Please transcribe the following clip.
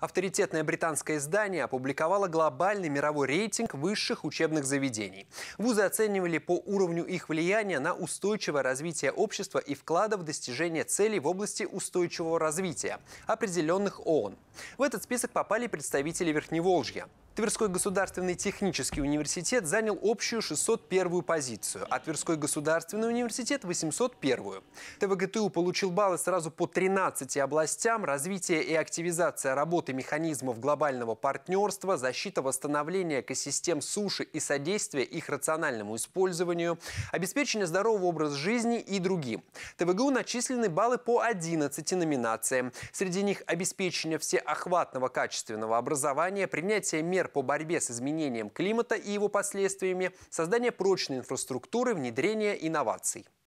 Авторитетное британское издание опубликовало глобальный мировой рейтинг высших учебных заведений. Вузы оценивали по уровню их влияния на устойчивое развитие общества и вклада в достижение целей в области устойчивого развития, определенных ООН. В этот список попали представители Верхневолжья. Тверской государственный технический университет занял общую 601 позицию, а Тверской государственный университет 801. ТВГТУ получил баллы сразу по 13 областям развитие и активизация работы механизмов глобального партнерства, защита восстановления экосистем суши и содействие их рациональному использованию, обеспечение здорового образа жизни и другим. ТВГУ начислены баллы по 11 номинациям. Среди них обеспечение всеохватного качественного образования, принятие мер по борьбе с изменением климата и его последствиями, создание прочной инфраструктуры, внедрение инноваций.